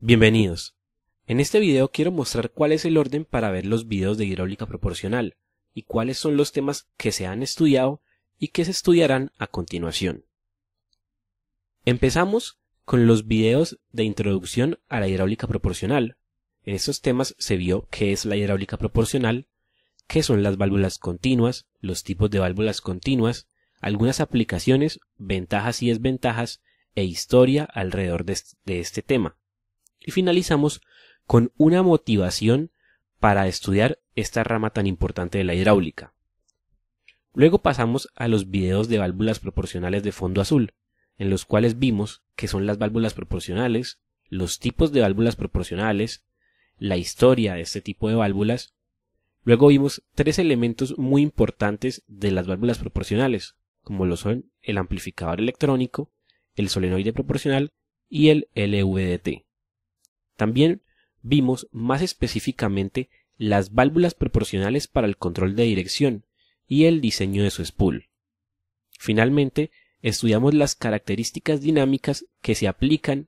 Bienvenidos. En este video quiero mostrar cuál es el orden para ver los videos de hidráulica proporcional y cuáles son los temas que se han estudiado y que se estudiarán a continuación. Empezamos con los videos de introducción a la hidráulica proporcional. En estos temas se vio qué es la hidráulica proporcional, qué son las válvulas continuas, los tipos de válvulas continuas, algunas aplicaciones, ventajas y desventajas e historia alrededor de este tema y finalizamos con una motivación para estudiar esta rama tan importante de la hidráulica. Luego pasamos a los videos de válvulas proporcionales de fondo azul, en los cuales vimos que son las válvulas proporcionales, los tipos de válvulas proporcionales, la historia de este tipo de válvulas. Luego vimos tres elementos muy importantes de las válvulas proporcionales, como lo son el amplificador electrónico, el solenoide proporcional y el LVDT. También vimos más específicamente las válvulas proporcionales para el control de dirección y el diseño de su spool. Finalmente, estudiamos las características dinámicas que se aplican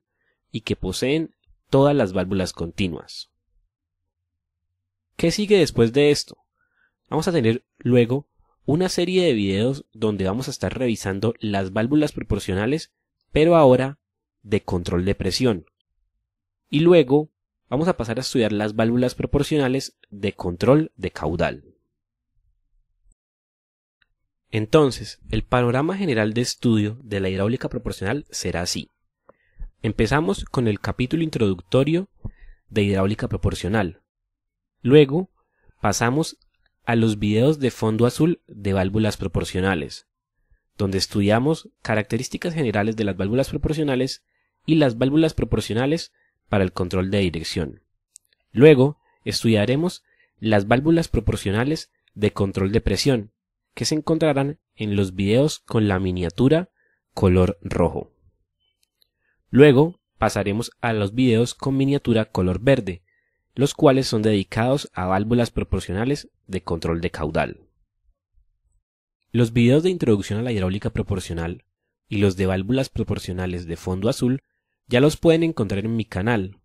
y que poseen todas las válvulas continuas. ¿Qué sigue después de esto? Vamos a tener luego una serie de videos donde vamos a estar revisando las válvulas proporcionales, pero ahora de control de presión, y luego vamos a pasar a estudiar las válvulas proporcionales de control de caudal. Entonces, el panorama general de estudio de la hidráulica proporcional será así. Empezamos con el capítulo introductorio de hidráulica proporcional. Luego, pasamos a los videos de fondo azul de válvulas proporcionales, donde estudiamos características generales de las válvulas proporcionales y las válvulas proporcionales para el control de dirección. Luego, estudiaremos las válvulas proporcionales de control de presión, que se encontrarán en los videos con la miniatura color rojo. Luego, pasaremos a los videos con miniatura color verde, los cuales son dedicados a válvulas proporcionales de control de caudal. Los videos de introducción a la hidráulica proporcional y los de válvulas proporcionales de fondo azul ya los pueden encontrar en mi canal.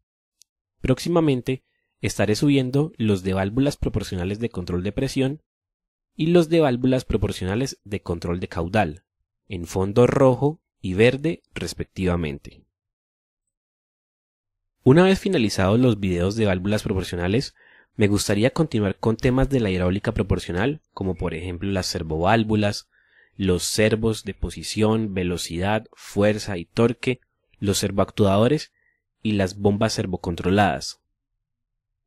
Próximamente estaré subiendo los de válvulas proporcionales de control de presión y los de válvulas proporcionales de control de caudal, en fondo rojo y verde respectivamente. Una vez finalizados los videos de válvulas proporcionales, me gustaría continuar con temas de la hidráulica proporcional, como por ejemplo las servoválvulas, los servos de posición, velocidad, fuerza y torque, los servoactuadores y las bombas servocontroladas.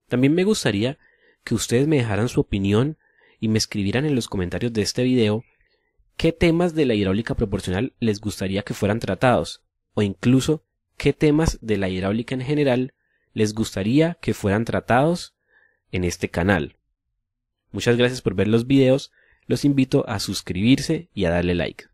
También me gustaría que ustedes me dejaran su opinión y me escribieran en los comentarios de este video qué temas de la hidráulica proporcional les gustaría que fueran tratados, o incluso qué temas de la hidráulica en general les gustaría que fueran tratados en este canal. Muchas gracias por ver los videos, los invito a suscribirse y a darle like.